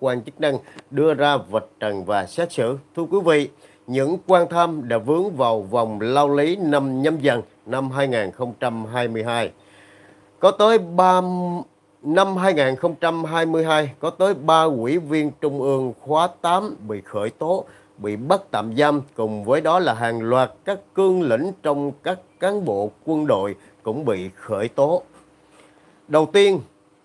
quan chức năng đưa ra vạch trần và xét xử. Thưa quý vị, những quan tham đã vướng vào vòng lao lý năm nhâm dần năm 2022. Có tới 3 năm 2022 có tới 3 quỹ viên trung ương khóa 8 bị khởi tố, bị bắt tạm giam cùng với đó là hàng loạt các cương lĩnh trong các cán bộ quân đội cũng bị khởi tố. Đầu tiên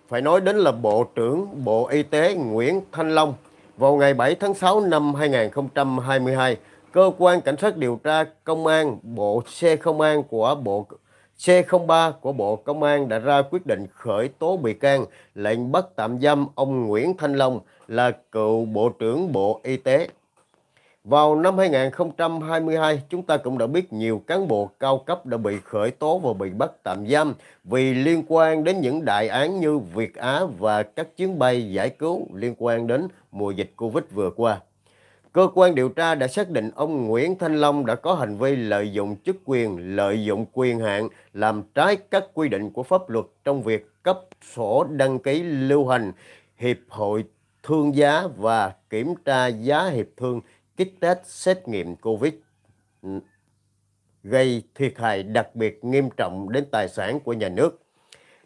phải nói đến là Bộ trưởng Bộ Y tế Nguyễn Thanh Long. Vào ngày 7 tháng 6 năm 2022, cơ quan cảnh sát điều tra công an Bộ C Công an của Bộ C03 của Bộ Công an đã ra quyết định khởi tố bị can, lệnh bắt tạm giam ông Nguyễn Thanh Long là cựu Bộ trưởng Bộ Y tế vào năm 2022, chúng ta cũng đã biết nhiều cán bộ cao cấp đã bị khởi tố và bị bắt tạm giam vì liên quan đến những đại án như Việt Á và các chuyến bay giải cứu liên quan đến mùa dịch Covid vừa qua. Cơ quan điều tra đã xác định ông Nguyễn Thanh Long đã có hành vi lợi dụng chức quyền, lợi dụng quyền hạn làm trái các quy định của pháp luật trong việc cấp sổ đăng ký lưu hành Hiệp hội Thương giá và kiểm tra giá hiệp thương kích test xét nghiệm COVID gây thiệt hại đặc biệt nghiêm trọng đến tài sản của nhà nước.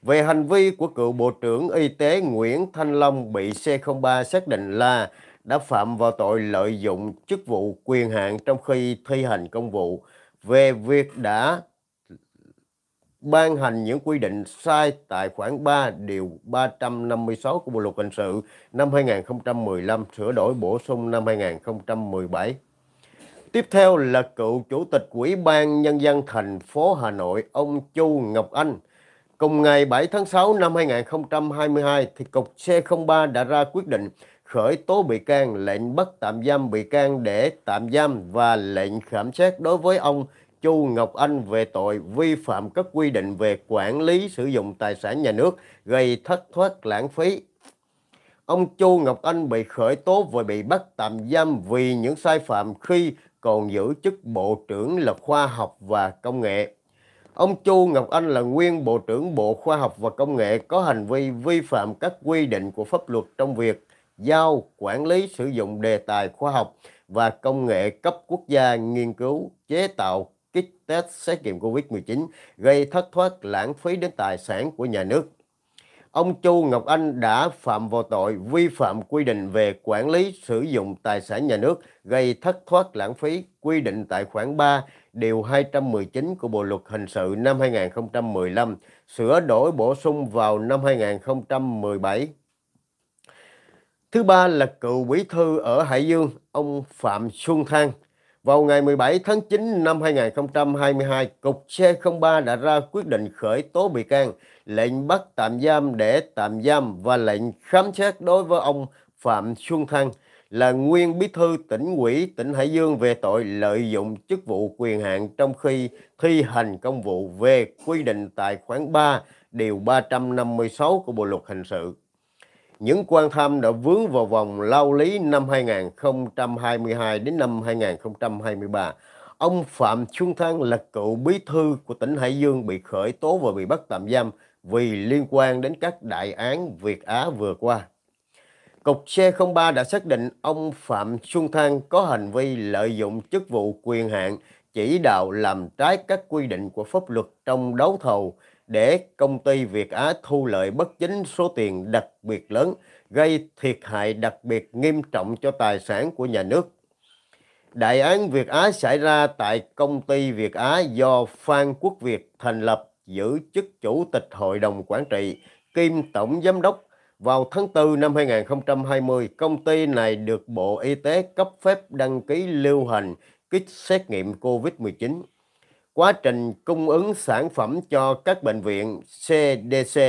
Về hành vi của cựu Bộ trưởng Y tế Nguyễn Thanh Long bị C03 xác định là đã phạm vào tội lợi dụng chức vụ quyền hạn trong khi thi hành công vụ về việc đã ban hành những quy định sai tại khoản 3 điều 356 của Bộ luật hình sự năm 2015 sửa đổi bổ sung năm 2017. Tiếp theo là cựu chủ tịch Ủy ban nhân dân thành phố Hà Nội ông Chu Ngọc Anh. Cùng ngày 7 tháng 6 năm 2022 thì cục C03 đã ra quyết định khởi tố bị can, lệnh bắt tạm giam bị can để tạm giam và lệnh khám xét đối với ông Chu Ngọc Anh về tội vi phạm các quy định về quản lý sử dụng tài sản nhà nước gây thất thoát lãng phí. Ông Chu Ngọc Anh bị khởi tố và bị bắt tạm giam vì những sai phạm khi còn giữ chức Bộ trưởng là Khoa học và Công nghệ. Ông Chu Ngọc Anh là nguyên Bộ trưởng Bộ Khoa học và Công nghệ có hành vi vi phạm các quy định của pháp luật trong việc giao quản lý sử dụng đề tài khoa học và công nghệ cấp quốc gia nghiên cứu chế tạo test xét nghiệm COVID-19 gây thất thoát lãng phí đến tài sản của nhà nước. Ông Chu Ngọc Anh đã phạm vào tội vi phạm quy định về quản lý sử dụng tài sản nhà nước gây thất thoát lãng phí quy định tại khoản 3 điều 219 của Bộ luật hình sự năm 2015 sửa đổi bổ sung vào năm 2017. Thứ ba là cựu bí thư ở Hải Dương, ông Phạm Xuân Thang vào ngày 17 tháng 9 năm 2022, Cục C03 đã ra quyết định khởi tố bị can, lệnh bắt tạm giam để tạm giam và lệnh khám xét đối với ông Phạm Xuân Thăng là nguyên bí thư tỉnh ủy tỉnh Hải Dương về tội lợi dụng chức vụ quyền hạn trong khi thi hành công vụ về quy định tại khoản 3 điều 356 của Bộ luật hình sự những quan tham đã vướng vào vòng lao lý năm 2022 đến năm 2023. Ông Phạm Xuân Thăng là cựu bí thư của tỉnh Hải Dương bị khởi tố và bị bắt tạm giam vì liên quan đến các đại án Việt Á vừa qua. Cục C03 đã xác định ông Phạm Xuân Thăng có hành vi lợi dụng chức vụ quyền hạn chỉ đạo làm trái các quy định của pháp luật trong đấu thầu để công ty Việt Á thu lợi bất chính số tiền đặc biệt lớn, gây thiệt hại đặc biệt nghiêm trọng cho tài sản của nhà nước. Đại án Việt Á xảy ra tại công ty Việt Á do Phan Quốc Việt thành lập giữ chức chủ tịch hội đồng quản trị, kiêm tổng giám đốc. Vào tháng 4 năm 2020, công ty này được Bộ Y tế cấp phép đăng ký lưu hành kit xét nghiệm COVID-19 quá trình cung ứng sản phẩm cho các bệnh viện CDC,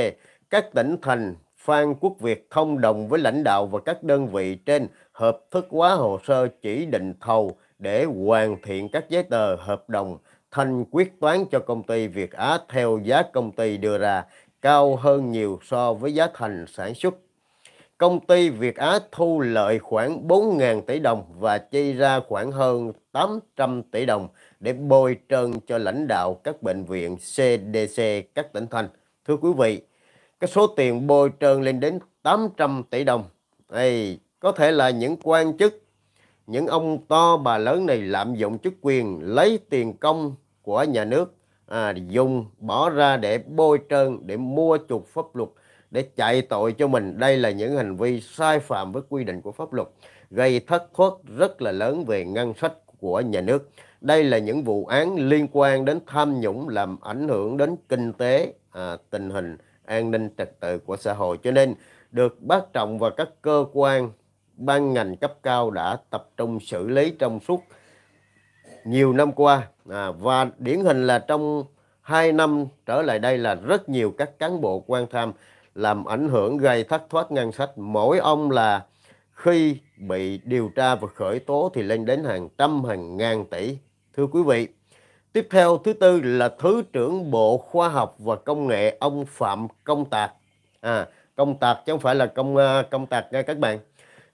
các tỉnh thành, Phan Quốc Việt thông đồng với lãnh đạo và các đơn vị trên hợp thức hóa hồ sơ chỉ định thầu để hoàn thiện các giấy tờ hợp đồng thanh quyết toán cho công ty Việt Á theo giá công ty đưa ra cao hơn nhiều so với giá thành sản xuất công ty Việt Á thu lợi khoảng 4.000 tỷ đồng và chi ra khoảng hơn 800 tỷ đồng để bồi trơn cho lãnh đạo các bệnh viện CDC các tỉnh thành. Thưa quý vị, cái số tiền bồi trơn lên đến 800 tỷ đồng. đây có thể là những quan chức, những ông to bà lớn này lạm dụng chức quyền lấy tiền công của nhà nước à, dùng bỏ ra để bôi trơn để mua chuộc pháp luật để chạy tội cho mình. Đây là những hành vi sai phạm với quy định của pháp luật, gây thất thoát rất là lớn về ngân sách của nhà nước. Đây là những vụ án liên quan đến tham nhũng làm ảnh hưởng đến kinh tế, à, tình hình an ninh trật tự của xã hội. Cho nên được bác trọng và các cơ quan ban ngành cấp cao đã tập trung xử lý trong suốt nhiều năm qua à, và điển hình là trong hai năm trở lại đây là rất nhiều các cán bộ quan tham làm ảnh hưởng gây thất thoát ngân sách. Mỗi ông là khi bị điều tra và khởi tố thì lên đến hàng trăm hàng ngàn tỷ. Thưa quý vị, tiếp theo thứ tư là Thứ trưởng Bộ Khoa học và Công nghệ ông Phạm Công Tạc. À, Công Tạc chứ không phải là Công à, Công Tạc nha các bạn.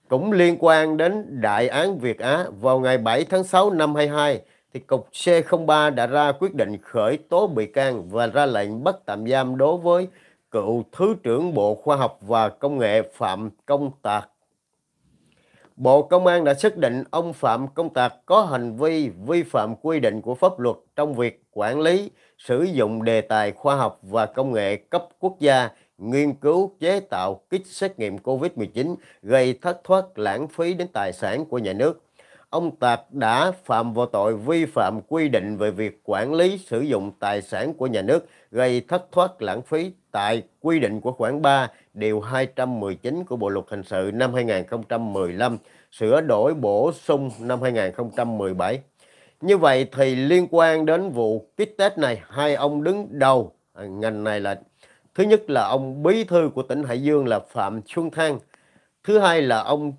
Cũng liên quan đến đại án Việt Á vào ngày 7 tháng 6 năm 22 thì Cục C03 đã ra quyết định khởi tố bị can và ra lệnh bắt tạm giam đối với cựu Thứ trưởng Bộ Khoa học và Công nghệ Phạm Công Tạc. Bộ Công an đã xác định ông Phạm Công Tạc có hành vi vi phạm quy định của pháp luật trong việc quản lý, sử dụng đề tài khoa học và công nghệ cấp quốc gia, nghiên cứu chế tạo kit xét nghiệm COVID-19 gây thất thoát lãng phí đến tài sản của nhà nước. Ông Tạc đã phạm vào tội vi phạm quy định về việc quản lý sử dụng tài sản của nhà nước gây thất thoát lãng phí tại quy định của khoản 3 điều 219 của Bộ luật hình sự năm 2015 sửa đổi bổ sung năm 2017. Như vậy thì liên quan đến vụ kích tết này, hai ông đứng đầu à, ngành này là thứ nhất là ông bí thư của tỉnh Hải Dương là Phạm Xuân Thăng, thứ hai là ông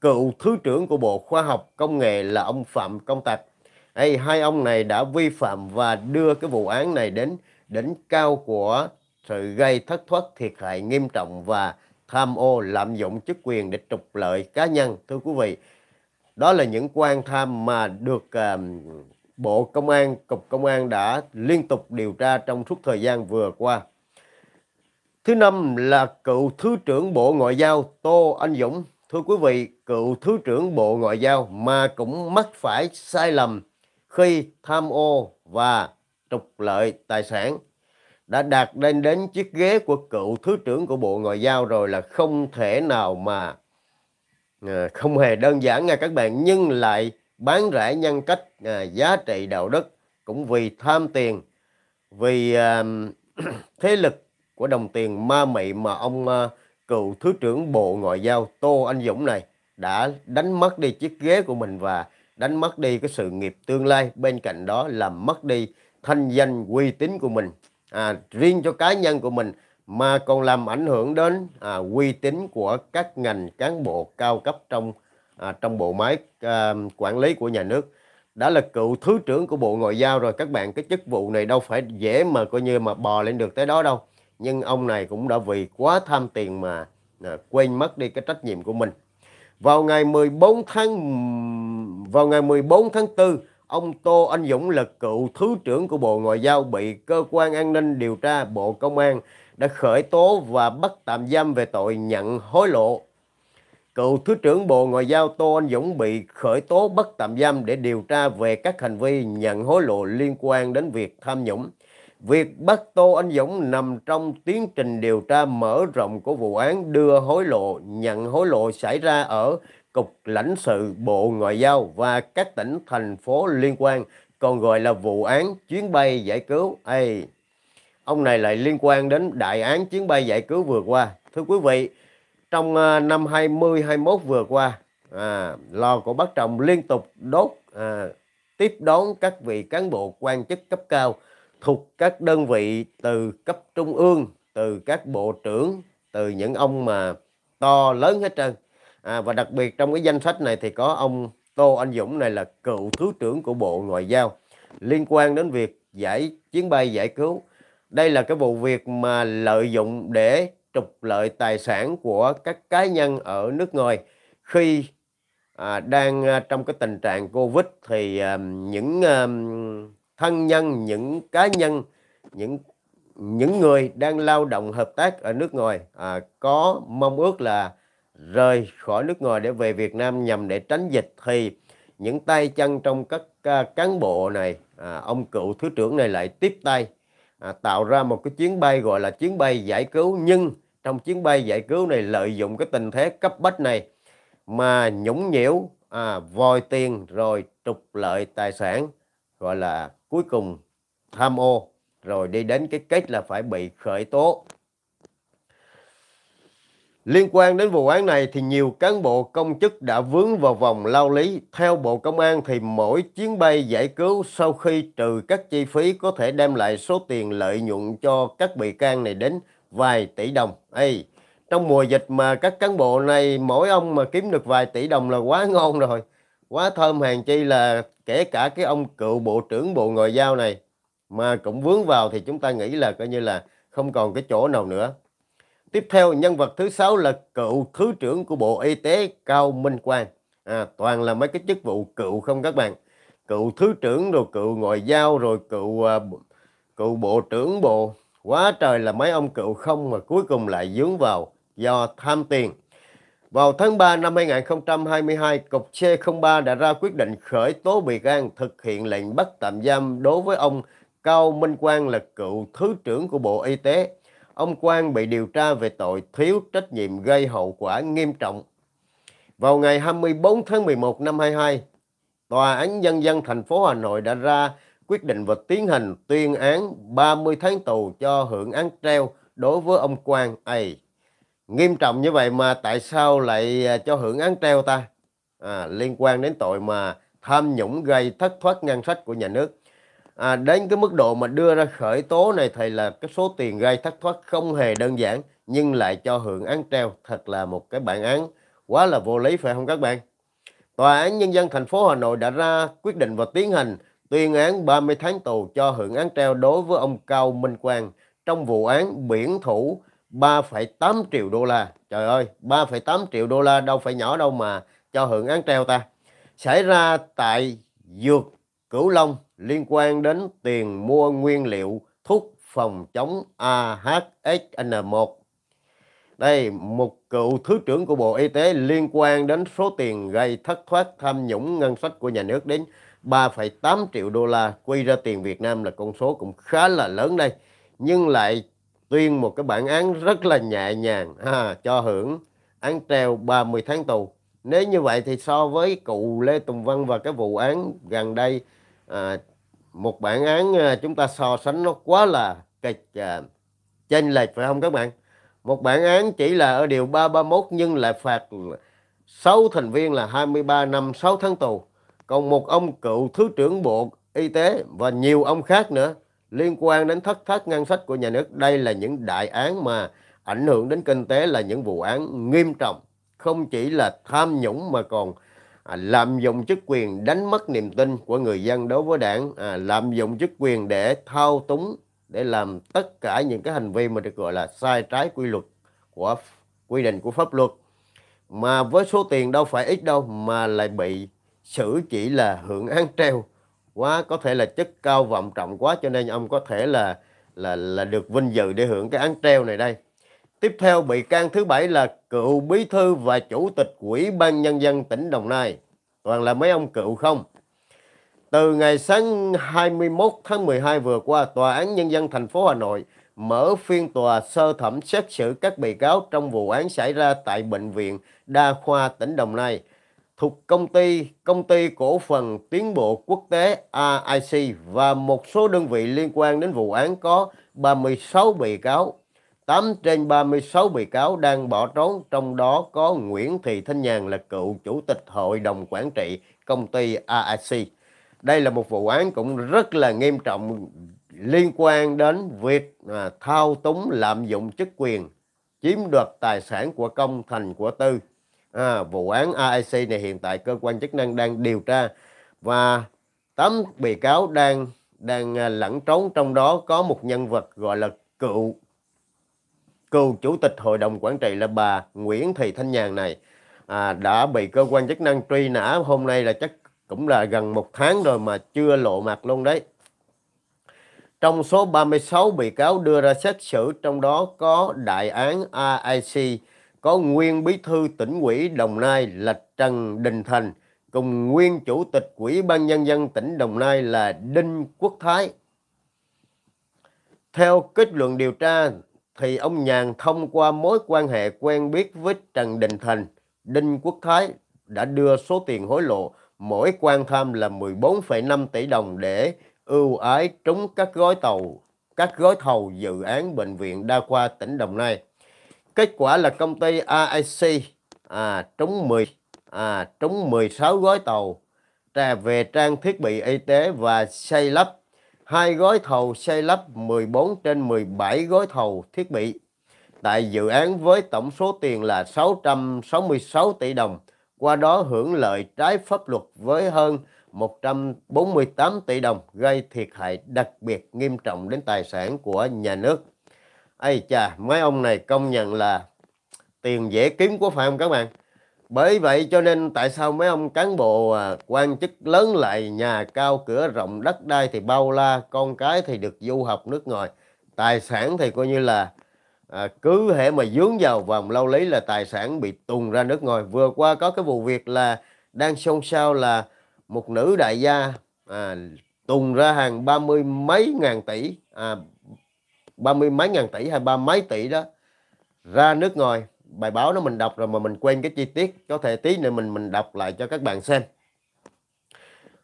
cựu thứ trưởng của Bộ Khoa học Công nghệ là ông Phạm Công tạc đây, hai ông này đã vi phạm và đưa cái vụ án này đến đến cao của sự gây thất thoát thiệt hại nghiêm trọng và tham ô lạm dụng chức quyền để trục lợi cá nhân thưa quý vị đó là những quan tham mà được uh, bộ công an cục công an đã liên tục điều tra trong suốt thời gian vừa qua thứ năm là cựu thứ trưởng bộ ngoại giao tô anh dũng thưa quý vị cựu thứ trưởng bộ ngoại giao mà cũng mắc phải sai lầm khi tham ô và trục lợi tài sản đã đạt lên đến chiếc ghế của cựu thứ trưởng của Bộ Ngoại giao rồi là không thể nào mà ờ, không hề đơn giản nha các bạn nhưng lại bán rẻ nhân cách ờ, giá trị đạo đức cũng vì tham tiền vì thế lực của đồng tiền ma mị mà ông ờ, cựu thứ trưởng Bộ Ngoại giao Tô Anh Dũng này đã đánh mất đi chiếc ghế của mình và đánh mất đi cái sự nghiệp tương lai bên cạnh đó là mất đi thanh danh uy tín của mình à, riêng cho cá nhân của mình mà còn làm ảnh hưởng đến à, uy tín của các ngành cán bộ cao cấp trong à, trong bộ máy à, quản lý của nhà nước đã là cựu thứ trưởng của bộ ngoại giao rồi các bạn cái chức vụ này đâu phải dễ mà coi như mà bò lên được tới đó đâu nhưng ông này cũng đã vì quá tham tiền mà à, quên mất đi cái trách nhiệm của mình vào ngày 14 tháng vào ngày 14 tháng 4, ông Tô Anh Dũng là cựu thứ trưởng của Bộ Ngoại giao bị cơ quan an ninh điều tra Bộ Công an đã khởi tố và bắt tạm giam về tội nhận hối lộ. Cựu Thứ trưởng Bộ Ngoại giao Tô Anh Dũng bị khởi tố bắt tạm giam để điều tra về các hành vi nhận hối lộ liên quan đến việc tham nhũng. Việc bắt Tô Anh Dũng nằm trong tiến trình điều tra mở rộng của vụ án đưa hối lộ, nhận hối lộ xảy ra ở Cục Lãnh sự Bộ Ngoại giao và các tỉnh, thành phố liên quan, còn gọi là vụ án chuyến bay giải cứu. Ê, ông này lại liên quan đến đại án chuyến bay giải cứu vừa qua. Thưa quý vị, trong à, năm 2021 vừa qua, à, lò của Bắc Trọng liên tục đốt à, tiếp đón các vị cán bộ quan chức cấp cao, thuộc các đơn vị từ cấp trung ương từ các bộ trưởng từ những ông mà to lớn hết trơn à, và đặc biệt trong cái danh sách này thì có ông Tô Anh Dũng này là cựu thứ trưởng của Bộ Ngoại giao liên quan đến việc giải chuyến bay giải cứu đây là cái vụ việc mà lợi dụng để trục lợi tài sản của các cá nhân ở nước ngoài khi à, đang à, trong cái tình trạng covid thì à, những à, thân nhân những cá nhân những những người đang lao động hợp tác ở nước ngoài à, có mong ước là rời khỏi nước ngoài để về Việt Nam nhằm để tránh dịch thì những tay chân trong các à, cán bộ này à, ông cựu thứ trưởng này lại tiếp tay à, tạo ra một cái chuyến bay gọi là chuyến bay giải cứu nhưng trong chuyến bay giải cứu này lợi dụng cái tình thế cấp bách này mà nhũng nhiễu à, vòi tiền rồi trục lợi tài sản gọi là cuối cùng tham ô rồi đi đến cái kết là phải bị khởi tố. Liên quan đến vụ án này thì nhiều cán bộ công chức đã vướng vào vòng lao lý. Theo Bộ Công an thì mỗi chuyến bay giải cứu sau khi trừ các chi phí có thể đem lại số tiền lợi nhuận cho các bị can này đến vài tỷ đồng. Ê, trong mùa dịch mà các cán bộ này mỗi ông mà kiếm được vài tỷ đồng là quá ngon rồi quá thơm hàng chi là kể cả cái ông cựu bộ trưởng bộ ngoại giao này mà cũng vướng vào thì chúng ta nghĩ là coi như là không còn cái chỗ nào nữa. Tiếp theo nhân vật thứ sáu là cựu thứ trưởng của Bộ Y tế Cao Minh Quang. À, toàn là mấy cái chức vụ cựu không các bạn. Cựu thứ trưởng rồi cựu ngoại giao rồi cựu à, cựu bộ trưởng bộ quá trời là mấy ông cựu không mà cuối cùng lại dướng vào do tham tiền. Vào tháng 3 năm 2022, Cục C03 đã ra quyết định khởi tố bị can thực hiện lệnh bắt tạm giam đối với ông Cao Minh Quang là cựu Thứ trưởng của Bộ Y tế. Ông Quang bị điều tra về tội thiếu trách nhiệm gây hậu quả nghiêm trọng. Vào ngày 24 tháng 11 năm 22, Tòa án Nhân dân thành phố Hà Nội đã ra quyết định và tiến hành tuyên án 30 tháng tù cho hưởng án treo đối với ông Quang. Ấy nghiêm trọng như vậy mà tại sao lại à, cho hưởng án treo ta à, liên quan đến tội mà tham nhũng gây thất thoát ngân sách của nhà nước à, đến cái mức độ mà đưa ra khởi tố này thì là cái số tiền gây thất thoát không hề đơn giản nhưng lại cho hưởng án treo thật là một cái bản án quá là vô lý phải không các bạn tòa án nhân dân thành phố Hà Nội đã ra quyết định và tiến hành tuyên án 30 tháng tù cho hưởng án treo đối với ông Cao Minh Quang trong vụ án biển thủ 3,8 triệu đô la. Trời ơi, 3,8 triệu đô la đâu phải nhỏ đâu mà cho hưởng án treo ta. Xảy ra tại Dược Cửu Long liên quan đến tiền mua nguyên liệu thuốc phòng chống AHXN1. Đây, một cựu Thứ trưởng của Bộ Y tế liên quan đến số tiền gây thất thoát tham nhũng ngân sách của nhà nước đến 3,8 triệu đô la. Quy ra tiền Việt Nam là con số cũng khá là lớn đây. Nhưng lại tuyên một cái bản án rất là nhẹ nhàng ha, cho hưởng án treo 30 tháng tù. Nếu như vậy thì so với cụ Lê Tùng Văn và cái vụ án gần đây à, một bản án à, chúng ta so sánh nó quá là kịch à, chênh lệch phải không các bạn? Một bản án chỉ là ở điều 331 nhưng lại phạt 6 thành viên là 23 năm 6 tháng tù. Còn một ông cựu Thứ trưởng Bộ Y tế và nhiều ông khác nữa liên quan đến thất thoát ngân sách của nhà nước. Đây là những đại án mà ảnh hưởng đến kinh tế là những vụ án nghiêm trọng, không chỉ là tham nhũng mà còn à, làm dụng chức quyền đánh mất niềm tin của người dân đối với đảng, à, làm dụng chức quyền để thao túng, để làm tất cả những cái hành vi mà được gọi là sai trái quy luật của quy định của pháp luật. Mà với số tiền đâu phải ít đâu mà lại bị xử chỉ là hưởng án treo quá có thể là chức cao vọng trọng quá cho nên ông có thể là là là được vinh dự để hưởng cái án treo này đây tiếp theo bị can thứ bảy là cựu bí thư và chủ tịch ủy ban nhân dân tỉnh đồng nai toàn là mấy ông cựu không từ ngày sáng 21 tháng 12 vừa qua tòa án nhân dân thành phố Hà Nội mở phiên tòa sơ thẩm xét xử các bị cáo trong vụ án xảy ra tại bệnh viện đa khoa tỉnh Đồng Nai thuộc công ty công ty cổ phần tiến bộ quốc tế AIC và một số đơn vị liên quan đến vụ án có 36 bị cáo. 8 trên 36 bị cáo đang bỏ trốn, trong đó có Nguyễn Thị Thanh Nhàn là cựu chủ tịch hội đồng quản trị công ty AIC. Đây là một vụ án cũng rất là nghiêm trọng liên quan đến việc à, thao túng lạm dụng chức quyền, chiếm đoạt tài sản của công thành của tư à, vụ án AIC này hiện tại cơ quan chức năng đang điều tra và tám bị cáo đang đang à, lẫn trốn trong đó có một nhân vật gọi là cựu cựu chủ tịch hội đồng quản trị là bà Nguyễn Thị Thanh Nhàn này à, đã bị cơ quan chức năng truy nã hôm nay là chắc cũng là gần một tháng rồi mà chưa lộ mặt luôn đấy trong số 36 bị cáo đưa ra xét xử trong đó có đại án AIC có nguyên bí thư tỉnh ủy Đồng Nai là Trần Đình Thành cùng nguyên chủ tịch Ủy ban Nhân dân tỉnh Đồng Nai là Đinh Quốc Thái. Theo kết luận điều tra thì ông Nhàn thông qua mối quan hệ quen biết với Trần Đình Thành, Đinh Quốc Thái đã đưa số tiền hối lộ mỗi quan tham là 14,5 tỷ đồng để ưu ái trúng các gói tàu các gói thầu dự án bệnh viện đa khoa tỉnh Đồng Nai. Kết quả là công ty AIC à, trúng 10 à, trúng 16 gói tàu trà về trang thiết bị y tế và xây lắp hai gói thầu xây lắp 14 trên 17 gói thầu thiết bị tại dự án với tổng số tiền là 666 tỷ đồng, qua đó hưởng lợi trái pháp luật với hơn 148 tỷ đồng gây thiệt hại đặc biệt nghiêm trọng đến tài sản của nhà nước ây chà mấy ông này công nhận là tiền dễ kiếm quá phải không các bạn bởi vậy cho nên tại sao mấy ông cán bộ à, quan chức lớn lại nhà cao cửa rộng đất đai thì bao la con cái thì được du học nước ngoài tài sản thì coi như là à, cứ hệ mà dướng vào vòng lao lý là tài sản bị tùng ra nước ngoài vừa qua có cái vụ việc là đang xôn xao là một nữ đại gia à, tuồn ra hàng ba mươi mấy ngàn tỷ à, ba mươi mấy ngàn tỷ hay ba mấy tỷ đó ra nước ngoài bài báo nó mình đọc rồi mà mình quên cái chi tiết có thể tí nữa mình mình đọc lại cho các bạn xem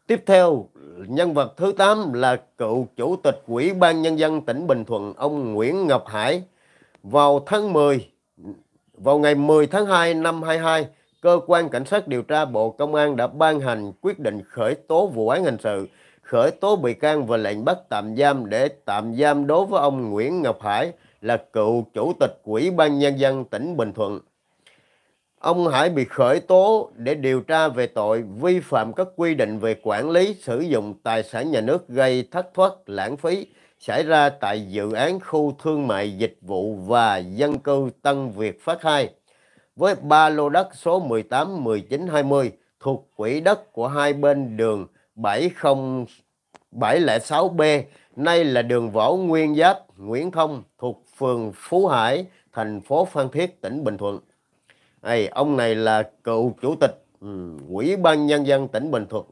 tiếp theo nhân vật thứ 8 là cựu chủ tịch ủy ban nhân dân tỉnh Bình Thuận ông Nguyễn Ngọc Hải vào tháng 10 vào ngày 10 tháng 2 năm 22 cơ quan cảnh sát điều tra Bộ Công an đã ban hành quyết định khởi tố vụ án hình sự khởi tố bị can và lệnh bắt tạm giam để tạm giam đối với ông Nguyễn Ngọc Hải là cựu chủ tịch Ủy ban Nhân dân tỉnh Bình Thuận. Ông Hải bị khởi tố để điều tra về tội vi phạm các quy định về quản lý sử dụng tài sản nhà nước gây thất thoát lãng phí xảy ra tại dự án khu thương mại dịch vụ và dân cư Tân Việt Phát 2 với ba lô đất số 18, 19, 20 thuộc quỹ đất của hai bên đường 70 706B, nay là đường Võ Nguyên Giáp, Nguyễn Thông thuộc phường Phú Hải, thành phố Phan Thiết, tỉnh Bình Thuận. Ê, ông này là cựu chủ tịch ừ, Ủy ban Nhân dân tỉnh Bình Thuận.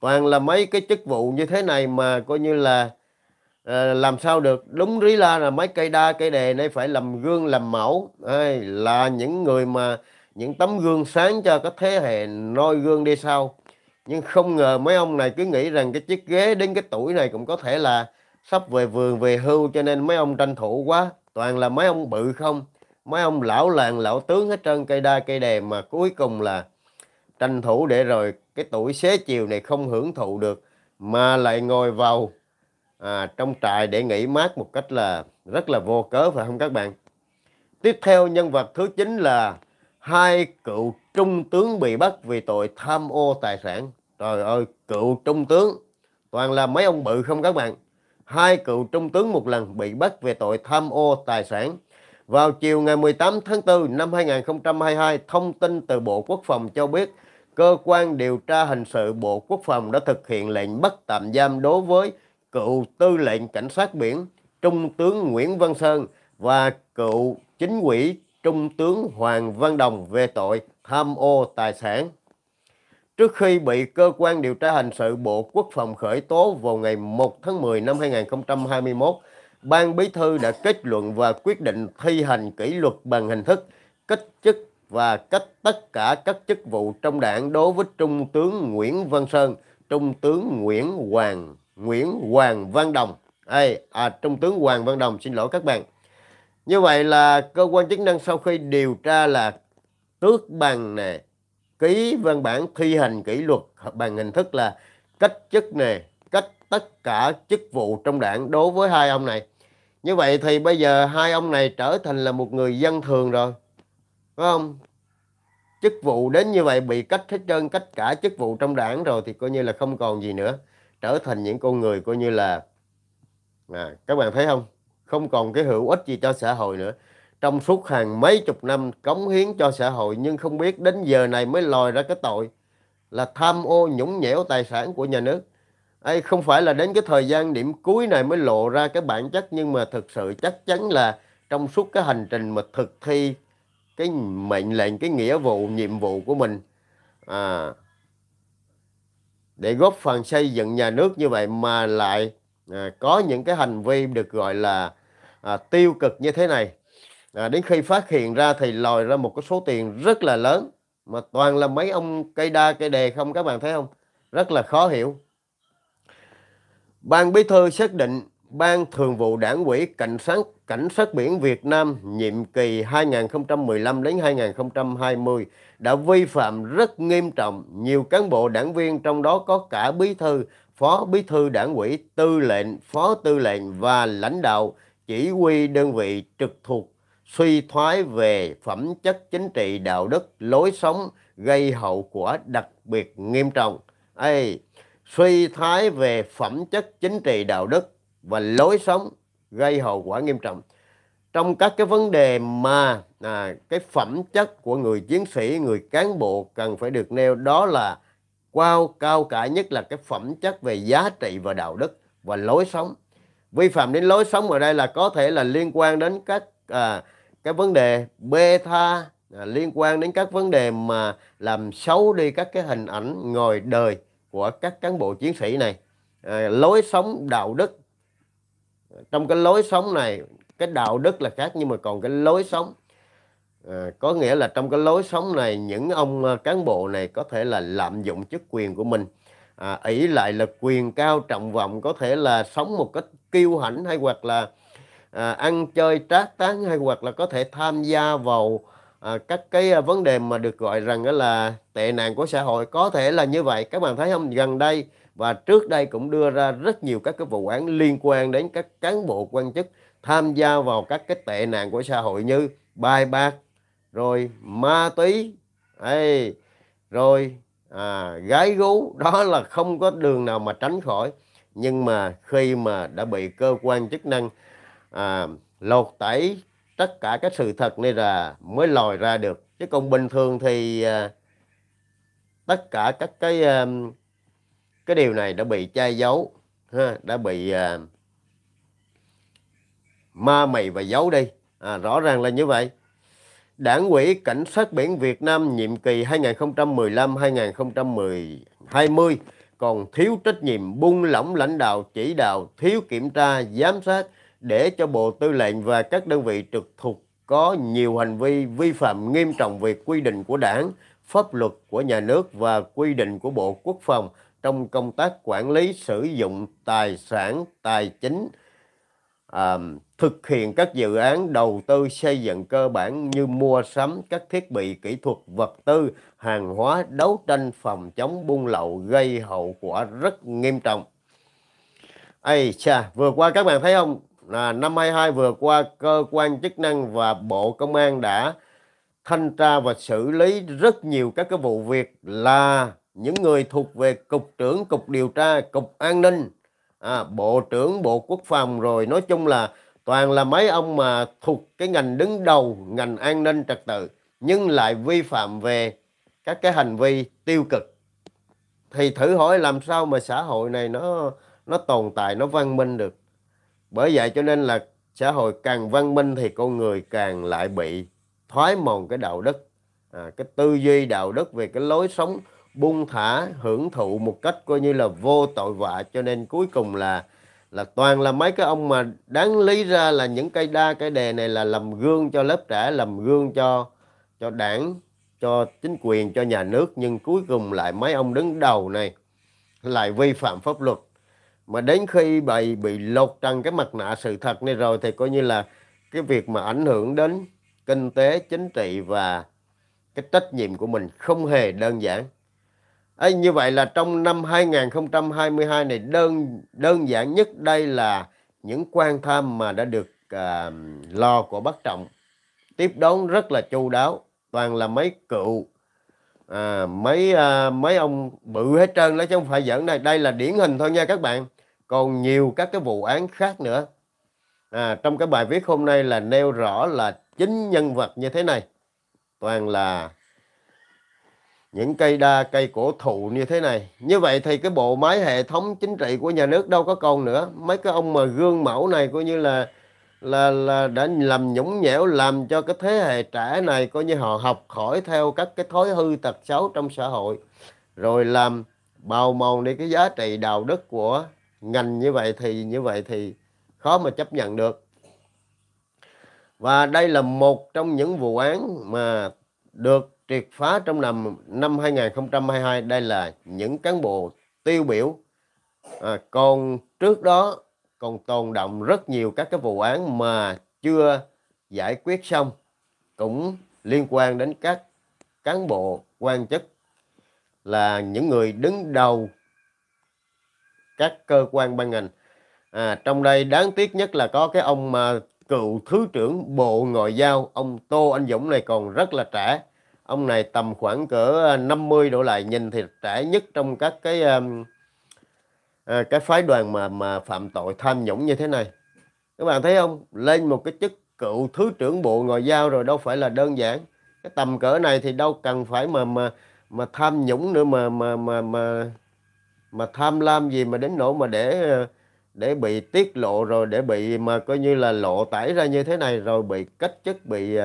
Toàn là mấy cái chức vụ như thế này mà coi như là à, làm sao được. Đúng lý la là mấy cây đa, cây đề này phải làm gương, làm mẫu. Ê, là những người mà những tấm gương sáng cho các thế hệ noi gương đi sau nhưng không ngờ mấy ông này cứ nghĩ rằng cái chiếc ghế đến cái tuổi này cũng có thể là sắp về vườn về hưu cho nên mấy ông tranh thủ quá toàn là mấy ông bự không mấy ông lão làng lão tướng hết trơn cây đa cây đề mà cuối cùng là tranh thủ để rồi cái tuổi xế chiều này không hưởng thụ được mà lại ngồi vào à, trong trại để nghỉ mát một cách là rất là vô cớ phải không các bạn tiếp theo nhân vật thứ chín là hai cựu trung tướng bị bắt vì tội tham ô tài sản trời ơi cựu trung tướng toàn là mấy ông bự không các bạn hai cựu trung tướng một lần bị bắt về tội tham ô tài sản vào chiều ngày 18 tháng 4 năm 2022 thông tin từ Bộ Quốc phòng cho biết cơ quan điều tra hình sự Bộ Quốc phòng đã thực hiện lệnh bắt tạm giam đối với cựu tư lệnh cảnh sát biển Trung tướng Nguyễn Văn Sơn và cựu chính ủy Trung tướng Hoàng Văn Đồng về tội tham ô tài sản trước khi bị cơ quan điều tra hình sự Bộ Quốc phòng khởi tố vào ngày 1 tháng 10 năm 2021, Ban Bí thư đã kết luận và quyết định thi hành kỷ luật bằng hình thức cách chức và cách tất cả các chức vụ trong đảng đối với Trung tướng Nguyễn Văn Sơn, Trung tướng Nguyễn Hoàng Nguyễn Hoàng Văn Đồng. Ê, à, Trung tướng Hoàng Văn Đồng xin lỗi các bạn. Như vậy là cơ quan chức năng sau khi điều tra là tước bằng này ký văn bản thi hành kỷ luật bằng hình thức là cách chức nè cách tất cả chức vụ trong đảng đối với hai ông này như vậy thì bây giờ hai ông này trở thành là một người dân thường rồi phải không chức vụ đến như vậy bị cách hết trơn cách cả chức vụ trong đảng rồi thì coi như là không còn gì nữa trở thành những con người coi như là à, các bạn thấy không không còn cái hữu ích gì cho xã hội nữa trong suốt hàng mấy chục năm cống hiến cho xã hội nhưng không biết đến giờ này mới lòi ra cái tội là tham ô nhũng nhẽo tài sản của nhà nước. Ê, không phải là đến cái thời gian điểm cuối này mới lộ ra cái bản chất nhưng mà thực sự chắc chắn là trong suốt cái hành trình mà thực thi cái mệnh lệnh cái nghĩa vụ nhiệm vụ của mình à, để góp phần xây dựng nhà nước như vậy mà lại à, có những cái hành vi được gọi là à, tiêu cực như thế này à, đến khi phát hiện ra thì lòi ra một cái số tiền rất là lớn mà toàn là mấy ông cây đa cây đề không các bạn thấy không rất là khó hiểu ban bí thư xác định ban thường vụ đảng ủy cảnh sát cảnh sát biển Việt Nam nhiệm kỳ 2015 đến 2020 đã vi phạm rất nghiêm trọng nhiều cán bộ đảng viên trong đó có cả bí thư phó bí thư đảng ủy tư lệnh phó tư lệnh và lãnh đạo chỉ huy đơn vị trực thuộc suy thoái về phẩm chất chính trị đạo đức lối sống gây hậu quả đặc biệt nghiêm trọng Ê, suy thoái về phẩm chất chính trị đạo đức và lối sống gây hậu quả nghiêm trọng trong các cái vấn đề mà à, cái phẩm chất của người chiến sĩ người cán bộ cần phải được nêu đó là cao cao cả nhất là cái phẩm chất về giá trị và đạo đức và lối sống vi phạm đến lối sống ở đây là có thể là liên quan đến các à, cái vấn đề beta à, liên quan đến các vấn đề mà làm xấu đi các cái hình ảnh ngồi đời của các cán bộ chiến sĩ này à, lối sống đạo đức trong cái lối sống này cái đạo đức là khác nhưng mà còn cái lối sống à, có nghĩa là trong cái lối sống này những ông à, cán bộ này có thể là lạm dụng chức quyền của mình à, lại là quyền cao trọng vọng có thể là sống một cách kiêu hãnh hay hoặc là à, ăn chơi trác táng hay hoặc là có thể tham gia vào à, các cái à, vấn đề mà được gọi rằng đó là tệ nạn của xã hội có thể là như vậy các bạn thấy không gần đây và trước đây cũng đưa ra rất nhiều các cái vụ án liên quan đến các cán bộ quan chức tham gia vào các cái tệ nạn của xã hội như bài bạc rồi ma túy ấy rồi à, gái gú đó là không có đường nào mà tránh khỏi nhưng mà khi mà đã bị cơ quan chức năng à, lột tẩy tất cả các sự thật này là mới lòi ra được chứ còn bình thường thì à, tất cả các cái à, cái điều này đã bị che giấu ha, đã bị à, ma mị và giấu đi à, rõ ràng là như vậy Đảng ủy Cảnh sát biển Việt Nam nhiệm kỳ 2015-2020 còn thiếu trách nhiệm buông lỏng lãnh đạo chỉ đạo, thiếu kiểm tra, giám sát, để cho Bộ Tư lệnh và các đơn vị trực thuộc có nhiều hành vi vi phạm nghiêm trọng về quy định của đảng, pháp luật của nhà nước và quy định của Bộ Quốc phòng trong công tác quản lý sử dụng tài sản tài chính, à, thực hiện các dự án đầu tư xây dựng cơ bản như mua sắm các thiết bị kỹ thuật vật tư, hàng hóa, đấu tranh phòng chống buôn lậu gây hậu quả rất nghiêm trọng. Ây cha, vừa qua các bạn thấy không, à, năm 22 vừa qua cơ quan chức năng và Bộ Công an đã thanh tra và xử lý rất nhiều các cái vụ việc là những người thuộc về cục trưởng cục điều tra cục an ninh à, bộ trưởng bộ quốc phòng rồi nói chung là toàn là mấy ông mà thuộc cái ngành đứng đầu ngành an ninh trật tự nhưng lại vi phạm về các cái hành vi tiêu cực thì thử hỏi làm sao mà xã hội này nó nó tồn tại nó văn minh được bởi vậy cho nên là xã hội càng văn minh thì con người càng lại bị thoái mòn cái đạo đức à, cái tư duy đạo đức về cái lối sống buông thả hưởng thụ một cách coi như là vô tội vạ cho nên cuối cùng là là toàn là mấy cái ông mà đáng lý ra là những cây đa cái đề này là làm gương cho lớp trẻ làm gương cho cho đảng cho chính quyền cho nhà nước nhưng cuối cùng lại mấy ông đứng đầu này lại vi phạm pháp luật mà đến khi bày bị lột trần cái mặt nạ sự thật này rồi thì coi như là cái việc mà ảnh hưởng đến kinh tế chính trị và cái trách nhiệm của mình không hề đơn giản ấy như vậy là trong năm 2022 này đơn đơn giản nhất đây là những quan tham mà đã được à, lo của Bắc Trọng tiếp đón rất là chu đáo toàn là mấy cựu à, mấy à, mấy ông bự hết trơn đó chứ không phải giỡn này đây là điển hình thôi nha các bạn còn nhiều các cái vụ án khác nữa à, trong cái bài viết hôm nay là nêu rõ là chính nhân vật như thế này toàn là những cây đa cây cổ thụ như thế này như vậy thì cái bộ máy hệ thống chính trị của nhà nước đâu có còn nữa mấy cái ông mà gương mẫu này coi như là là là đã làm nhũng nhẽo làm cho cái thế hệ trẻ này coi như họ học khỏi theo các cái thói hư tật xấu trong xã hội rồi làm bào mòn đi cái giá trị đạo đức của ngành như vậy thì như vậy thì khó mà chấp nhận được và đây là một trong những vụ án mà được triệt phá trong năm năm 2022 đây là những cán bộ tiêu biểu à, còn trước đó còn tồn động rất nhiều các cái vụ án mà chưa giải quyết xong cũng liên quan đến các cán bộ quan chức là những người đứng đầu các cơ quan ban ngành à, trong đây đáng tiếc nhất là có cái ông mà cựu thứ trưởng bộ ngoại giao ông tô anh dũng này còn rất là trẻ ông này tầm khoảng cỡ 50 à, độ lại nhìn thì trẻ nhất trong các cái um, à, cái phái đoàn mà mà phạm tội tham nhũng như thế này các bạn thấy không lên một cái chức cựu thứ trưởng bộ ngoại giao rồi đâu phải là đơn giản cái tầm cỡ này thì đâu cần phải mà mà mà tham nhũng nữa mà mà mà mà mà tham lam gì mà đến nỗi mà để để bị tiết lộ rồi để bị mà coi như là lộ tải ra như thế này rồi bị cách chức bị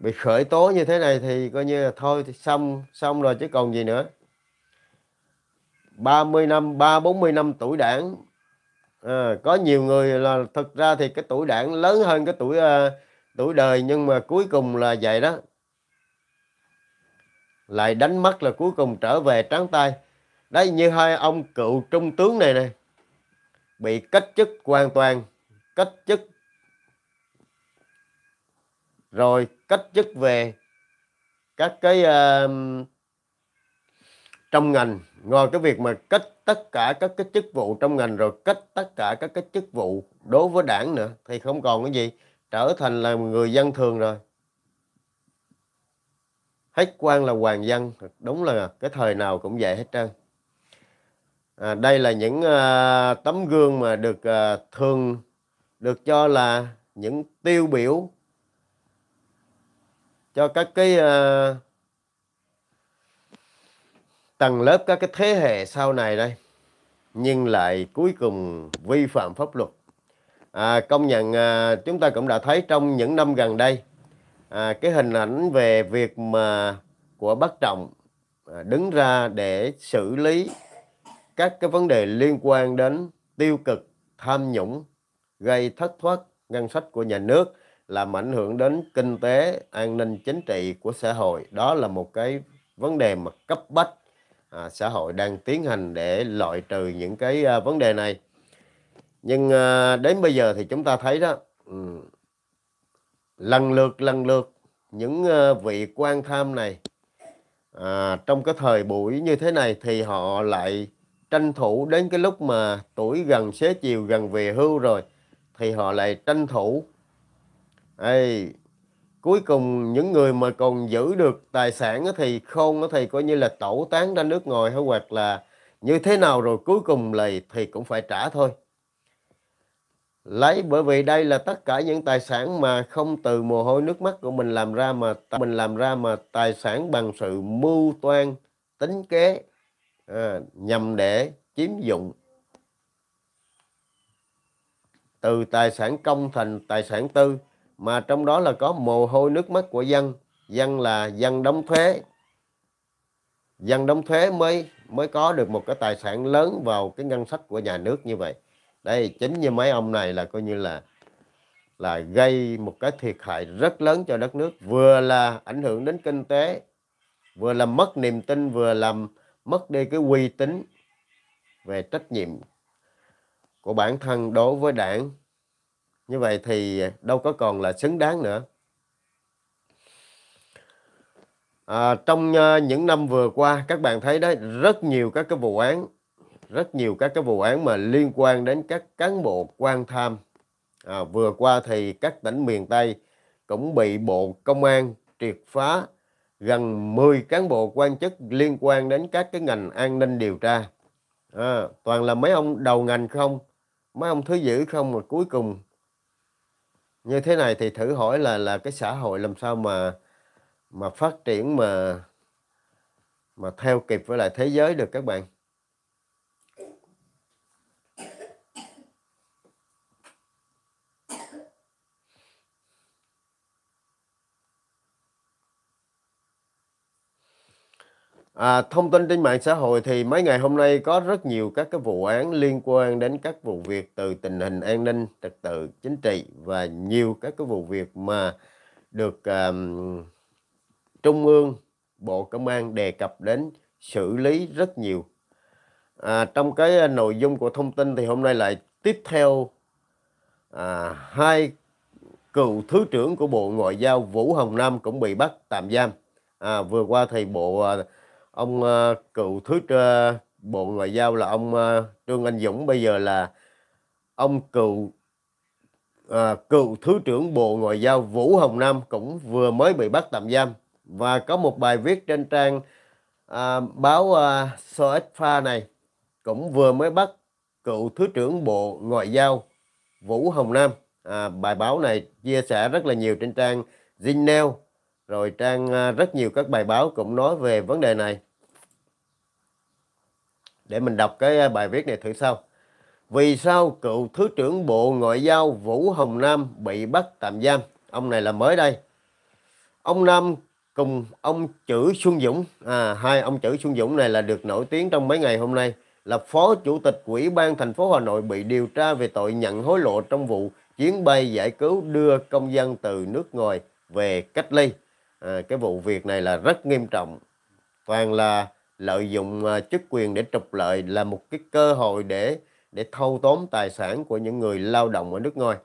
bị khởi tố như thế này thì coi như là thôi thì xong xong rồi chứ còn gì nữa 30 năm 3 40 năm tuổi đảng à, có nhiều người là thực ra thì cái tuổi đảng lớn hơn cái tuổi uh, tuổi đời nhưng mà cuối cùng là vậy đó lại đánh mất là cuối cùng trở về trắng tay đấy như hai ông cựu trung tướng này này bị cách chức hoàn toàn cách chức rồi cách chức về các cái uh, trong ngành ngoài cái việc mà cách tất cả các cái chức vụ trong ngành rồi cách tất cả các cái chức vụ đối với đảng nữa thì không còn cái gì trở thành là người dân thường rồi hết quan là hoàng dân đúng là cái thời nào cũng vậy hết trơn à, đây là những à, tấm gương mà được à, thường được cho là những tiêu biểu cho các cái à, tầng lớp các cái thế hệ sau này đây nhưng lại cuối cùng vi phạm pháp luật à, công nhận à, chúng ta cũng đã thấy trong những năm gần đây à, cái hình ảnh về việc mà của bất Trọng à, đứng ra để xử lý các cái vấn đề liên quan đến tiêu cực, tham nhũng, gây thất thoát ngân sách của nhà nước làm ảnh hưởng đến kinh tế, an ninh chính trị của xã hội. Đó là một cái vấn đề mà cấp bách à, xã hội đang tiến hành để loại trừ những cái à, vấn đề này. Nhưng à, đến bây giờ thì chúng ta thấy đó ừ, lần lượt lần lượt những à, vị quan tham này à, trong cái thời buổi như thế này thì họ lại tranh thủ đến cái lúc mà tuổi gần xế chiều gần về hưu rồi thì họ lại tranh thủ Ê, cuối cùng những người mà còn giữ được tài sản thì không thì coi như là tẩu tán ra nước ngoài hay hoặc là như thế nào rồi cuối cùng lại thì cũng phải trả thôi lấy bởi vì đây là tất cả những tài sản mà không từ mồ hôi nước mắt của mình làm ra mà mình làm ra mà tài sản bằng sự mưu toan tính kế à, nhằm để chiếm dụng từ tài sản công thành tài sản tư mà trong đó là có mồ hôi nước mắt của dân dân là dân đóng thuế dân đóng thuế mới mới có được một cái tài sản lớn vào cái ngân sách của nhà nước như vậy đây chính như mấy ông này là coi như là là gây một cái thiệt hại rất lớn cho đất nước vừa là ảnh hưởng đến kinh tế vừa làm mất niềm tin vừa làm mất đi cái uy tín về trách nhiệm của bản thân đối với đảng như vậy thì đâu có còn là xứng đáng nữa à, trong ờ, những năm vừa qua các bạn thấy đấy rất nhiều các cái vụ án rất nhiều các cái vụ án mà liên quan đến các cán bộ quan tham à, vừa qua thì các tỉnh miền tây cũng bị bộ công an triệt phá gần 10 cán bộ quan chức liên quan đến các cái ngành an ninh điều tra à, toàn là mấy ông đầu ngành không mấy ông thứ dữ không mà cuối cùng như thế này thì thử hỏi là là cái xã hội làm sao mà mà phát triển mà mà theo kịp với lại thế giới được các bạn À, thông tin trên mạng xã hội thì mấy ngày hôm nay có rất nhiều các cái vụ án liên quan đến các vụ việc từ tình hình an ninh, trật tự, chính trị và nhiều các cái vụ việc mà được um, Trung ương, Bộ Công an đề cập đến xử lý rất nhiều. À, trong cái nội dung của thông tin thì hôm nay lại tiếp theo à, hai cựu Thứ trưởng của Bộ Ngoại giao Vũ Hồng Nam cũng bị bắt tạm giam. À, vừa qua thì Bộ... Uh, ông uh, cựu thứ uh, bộ ngoại giao là ông uh, trương anh dũng bây giờ là ông cựu à, cựu thứ trưởng bộ ngoại giao vũ hồng nam cũng vừa mới bị bắt tạm giam và có một bài viết trên trang à, báo à, Soetfa này cũng vừa mới bắt cựu thứ trưởng bộ ngoại giao Vũ Hồng Nam à, bài báo này chia sẻ rất là nhiều trên trang Zinel rồi Trang à, rất nhiều các bài báo cũng nói về vấn đề này. Để mình đọc cái à, bài viết này thử sau. Vì sao cựu Thứ trưởng Bộ Ngoại giao Vũ Hồng Nam bị bắt tạm giam? Ông này là mới đây. Ông Nam cùng ông Chữ Xuân Dũng, à, hai ông Chữ Xuân Dũng này là được nổi tiếng trong mấy ngày hôm nay, là Phó Chủ tịch Ủy ban thành phố Hà Nội bị điều tra về tội nhận hối lộ trong vụ chuyến bay giải cứu đưa công dân từ nước ngoài về cách ly à, cái vụ việc này là rất nghiêm trọng toàn là lợi dụng à, chức quyền để trục lợi là một cái cơ hội để để thâu tóm tài sản của những người lao động ở nước ngoài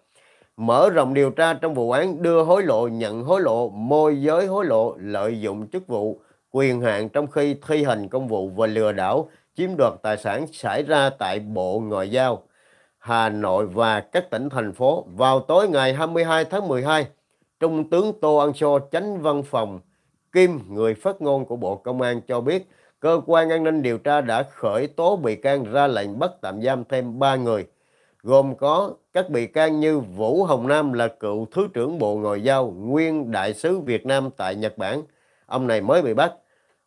mở rộng điều tra trong vụ án đưa hối lộ nhận hối lộ môi giới hối lộ lợi dụng chức vụ quyền hạn trong khi thi hành công vụ và lừa đảo chiếm đoạt tài sản xảy ra tại Bộ Ngoại giao Hà Nội và các tỉnh thành phố vào tối ngày 22 tháng 12 Trung tướng Tô Ân Sô, tránh văn phòng Kim, người phát ngôn của Bộ Công an cho biết, cơ quan an ninh điều tra đã khởi tố bị can ra lệnh bắt tạm giam thêm 3 người, gồm có các bị can như Vũ Hồng Nam là cựu Thứ trưởng Bộ Ngoại giao, nguyên đại sứ Việt Nam tại Nhật Bản, ông này mới bị bắt,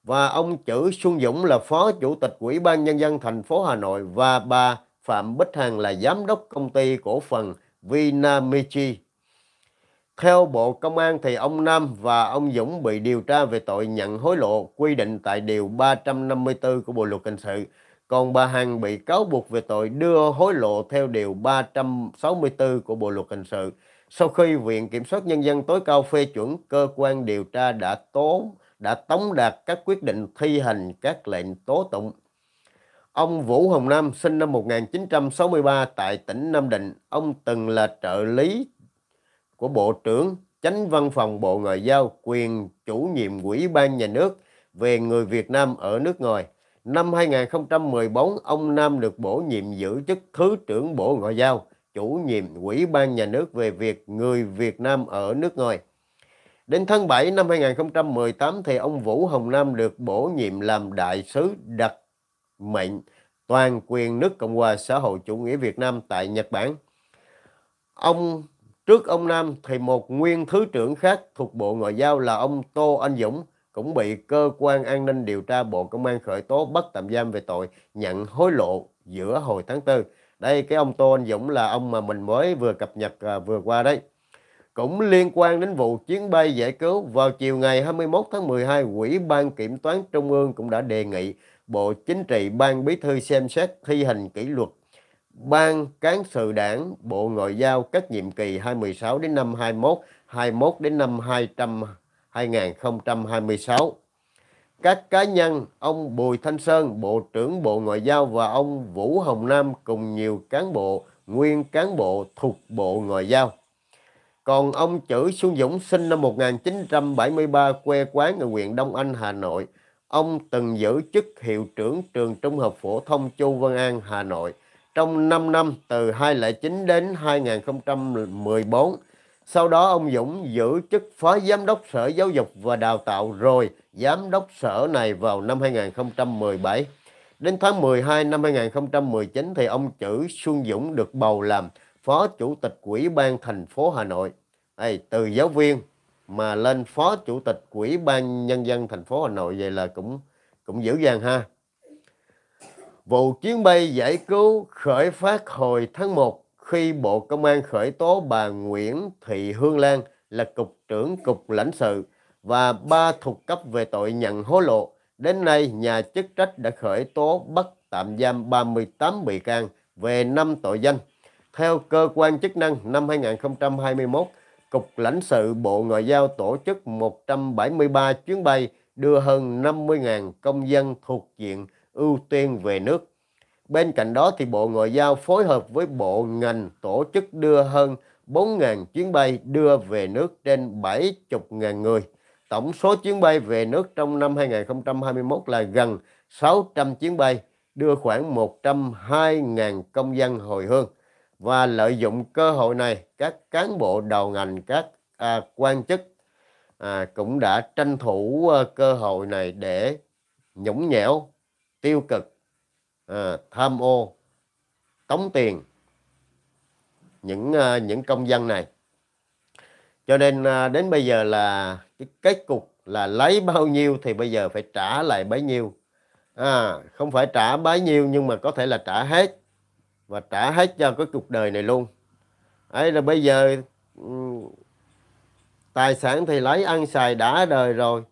và ông Chữ Xuân Dũng là Phó Chủ tịch Ủy ban Nhân dân thành phố Hà Nội và bà Phạm Bích Hằng là Giám đốc Công ty Cổ phần Vinamichi theo Bộ Công an thì ông Nam và ông Dũng bị điều tra về tội nhận hối lộ quy định tại Điều 354 của Bộ Luật Hình sự. Còn bà Hằng bị cáo buộc về tội đưa hối lộ theo Điều 364 của Bộ Luật Hình sự. Sau khi Viện Kiểm soát Nhân dân tối cao phê chuẩn, cơ quan điều tra đã tố đã tống đạt các quyết định thi hành các lệnh tố tụng. Ông Vũ Hồng Nam sinh năm 1963 tại tỉnh Nam Định. Ông từng là trợ lý của Bộ trưởng, Chánh Văn phòng Bộ Ngoại giao, quyền chủ nhiệm Ủy ban Nhà nước về người Việt Nam ở nước ngoài. Năm 2014, ông Nam được bổ nhiệm giữ chức Thứ trưởng Bộ Ngoại giao, chủ nhiệm Ủy ban Nhà nước về việc người Việt Nam ở nước ngoài. Đến tháng 7 năm 2018 thì ông Vũ Hồng Nam được bổ nhiệm làm đại sứ đặc mệnh toàn quyền nước Cộng hòa xã hội chủ nghĩa Việt Nam tại Nhật Bản. Ông Trước ông Nam thì một nguyên thứ trưởng khác thuộc Bộ Ngoại giao là ông Tô Anh Dũng cũng bị cơ quan an ninh điều tra Bộ Công an khởi tố bắt tạm giam về tội nhận hối lộ giữa hồi tháng 4. Đây cái ông Tô Anh Dũng là ông mà mình mới vừa cập nhật à, vừa qua đấy. Cũng liên quan đến vụ chuyến bay giải cứu, vào chiều ngày 21 tháng 12, quỹ ban Kiểm toán Trung ương cũng đã đề nghị Bộ Chính trị Ban Bí thư xem xét thi hành kỷ luật Ban Cán sự Đảng Bộ Ngoại giao các nhiệm kỳ 2016 đến năm 21, 21 đến năm 200, 2026. Các cá nhân, ông Bùi Thanh Sơn, Bộ trưởng Bộ Ngoại giao và ông Vũ Hồng Nam cùng nhiều cán bộ, nguyên cán bộ thuộc Bộ Ngoại giao. Còn ông Chữ Xuân Dũng sinh năm 1973 quê quán ở huyện Đông Anh, Hà Nội. Ông từng giữ chức hiệu trưởng trường Trung học phổ thông Chu Văn An, Hà Nội trong 5 năm từ 2009 đến 2014. Sau đó ông Dũng giữ chức Phó Giám đốc Sở Giáo dục và Đào tạo rồi Giám đốc Sở này vào năm 2017. Đến tháng 12 năm 2019 thì ông Chữ Xuân Dũng được bầu làm Phó Chủ tịch Quỹ ban thành phố Hà Nội. Ê, từ giáo viên mà lên Phó Chủ tịch Quỹ ban Nhân dân thành phố Hà Nội vậy là cũng cũng dữ dàng ha. Vụ chuyến bay giải cứu khởi phát hồi tháng 1 khi Bộ Công an khởi tố bà Nguyễn Thị Hương Lan là Cục trưởng Cục lãnh sự và ba thuộc cấp về tội nhận hối lộ. Đến nay, nhà chức trách đã khởi tố bắt tạm giam 38 bị can về 5 tội danh. Theo cơ quan chức năng, năm 2021, Cục lãnh sự Bộ Ngoại giao tổ chức 173 chuyến bay đưa hơn 50.000 công dân thuộc diện ưu tiên về nước. Bên cạnh đó thì Bộ Ngoại giao phối hợp với bộ ngành tổ chức đưa hơn 4.000 chuyến bay đưa về nước trên 70.000 người. Tổng số chuyến bay về nước trong năm 2021 là gần 600 chuyến bay, đưa khoảng 102.000 công dân hồi hương. Và lợi dụng cơ hội này, các cán bộ đầu ngành, các à, quan chức à, cũng đã tranh thủ à, cơ hội này để nhũng nhẽo tiêu cực à, tham ô tống tiền những ờ, những công dân này cho nên ờ, đến bây giờ là cái kết cục là lấy bao nhiêu thì bây giờ phải trả lại bấy nhiêu à, không phải trả bấy nhiêu nhưng mà có thể là trả hết và trả hết cho cái cuộc đời này luôn ấy là bây giờ tài sản thì lấy ăn xài đã đời rồi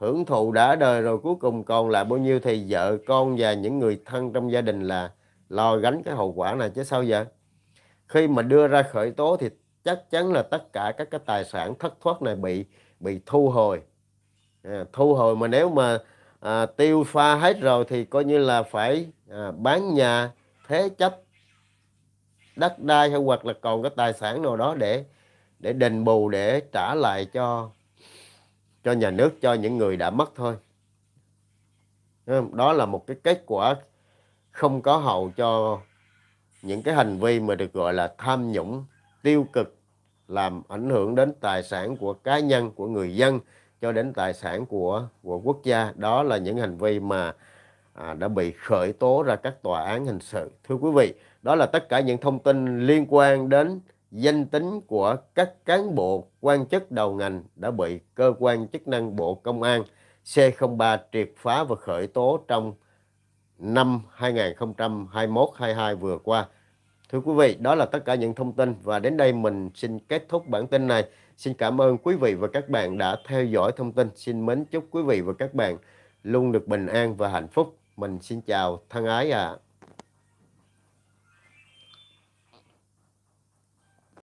hưởng thụ đã đời rồi cuối cùng còn lại bao nhiêu thì vợ con và những người thân trong gia đình là lo gánh cái hậu quả này chứ sao vậy khi mà đưa ra khởi tố thì chắc chắn là tất cả các cái tài sản thất thoát này bị bị thu hồi à, thu hồi mà nếu mà à, tiêu pha hết rồi thì coi như là phải à, bán nhà thế chấp đất đai hay hoặc là còn cái tài sản nào đó để để đền bù để trả lại cho cho nhà nước cho những người đã mất thôi đó là một cái kết quả không có hậu cho những cái hành vi mà được gọi là tham nhũng tiêu cực làm ảnh hưởng đến tài sản của cá nhân của người dân cho đến tài sản của của quốc gia đó là những hành vi mà à, đã bị khởi tố ra các tòa án hình sự thưa quý vị đó là tất cả những thông tin liên quan đến danh tính của các cán bộ quan chức đầu ngành đã bị cơ quan chức năng Bộ Công an C03 triệt phá và khởi tố trong năm 2021-22 vừa qua. Thưa quý vị, đó là tất cả những thông tin và đến đây mình xin kết thúc bản tin này. Xin cảm ơn quý vị và các bạn đã theo dõi thông tin. Xin mến chúc quý vị và các bạn luôn được bình an và hạnh phúc. Mình xin chào thân ái ạ. À.